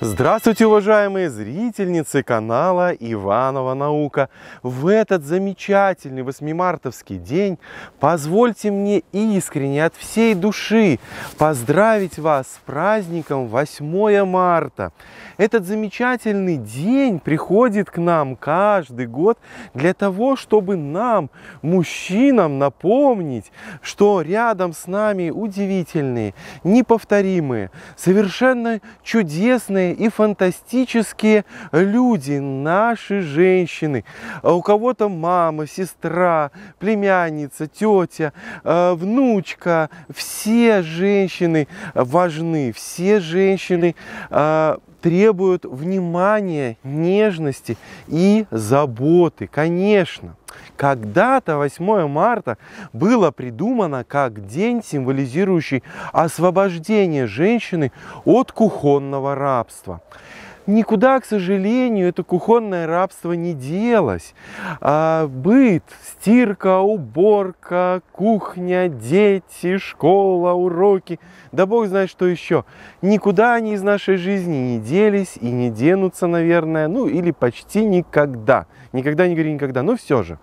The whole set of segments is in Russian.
Здравствуйте, уважаемые зрительницы канала Иванова Наука! В этот замечательный 8 мартовский день позвольте мне искренне от всей души поздравить вас с праздником 8 марта. Этот замечательный день приходит к нам каждый год для того, чтобы нам, мужчинам, напомнить, что рядом с нами удивительные, неповторимые, совершенно чудесные прекрасные и фантастические люди, наши женщины. А у кого-то мама, сестра, племянница, тетя, э, внучка. Все женщины важны, все женщины э, требуют внимания, нежности и заботы. Конечно, когда-то 8 марта было придумано как день, символизирующий освобождение женщины от кухонного рабства никуда, к сожалению, это кухонное рабство не делось. А, быт, стирка, уборка, кухня, дети, школа, уроки, да бог знает что еще. Никуда они из нашей жизни не делись и не денутся, наверное, ну или почти никогда. Никогда не говори никогда, но все же.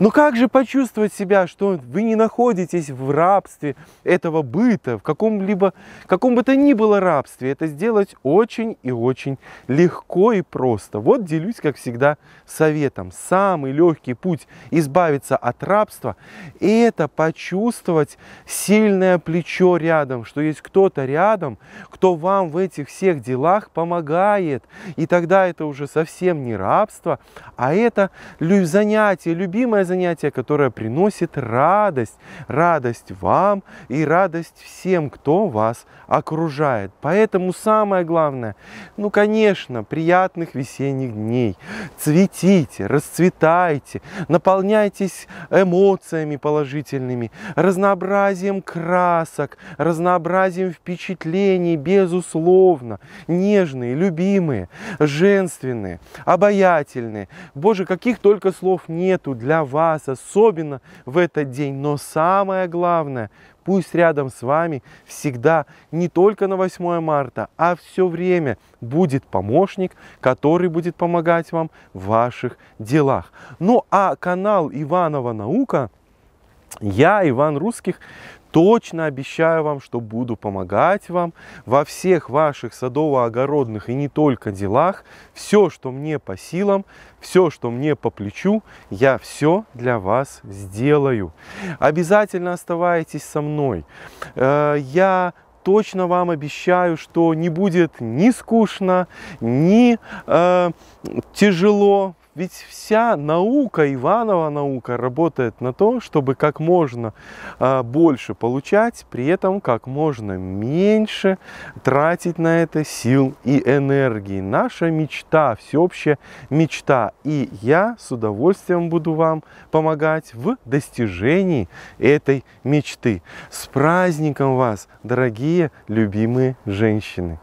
Но ну как же почувствовать себя, что вы не находитесь в рабстве этого быта, в каком-либо, каком бы то ни было рабстве? Это сделать очень и очень легко и просто. Вот делюсь, как всегда, советом. Самый легкий путь избавиться от рабства – это почувствовать сильное плечо рядом, что есть кто-то рядом, кто вам в этих всех делах помогает. И тогда это уже совсем не рабство, а это занятие, любимое занятие, которое приносит радость, радость вам и радость всем, кто вас окружает. Поэтому самое главное, ну, конечно, приятных весенних дней. Цветите, расцветайте, наполняйтесь эмоциями положительными, разнообразием красок, разнообразием впечатлений, безусловно, нежные, любимые, женственные, обаятельные. Боже, каких только слов нету для вас вас, особенно в этот день. Но самое главное, пусть рядом с вами всегда, не только на 8 марта, а все время будет помощник, который будет помогать вам в ваших делах. Ну а канал Иванова Наука – я, Иван Русских, точно обещаю вам, что буду помогать вам во всех ваших садово-огородных и не только делах. Все, что мне по силам, все, что мне по плечу, я все для вас сделаю. Обязательно оставайтесь со мной. Э, я точно вам обещаю, что не будет ни скучно, ни э, тяжело, ведь вся наука, Иванова наука, работает на том, чтобы как можно а, больше получать, при этом как можно меньше тратить на это сил и энергии. Наша мечта, всеобщая мечта. И я с удовольствием буду вам помогать в достижении этой мечты. С праздником вас, дорогие любимые женщины!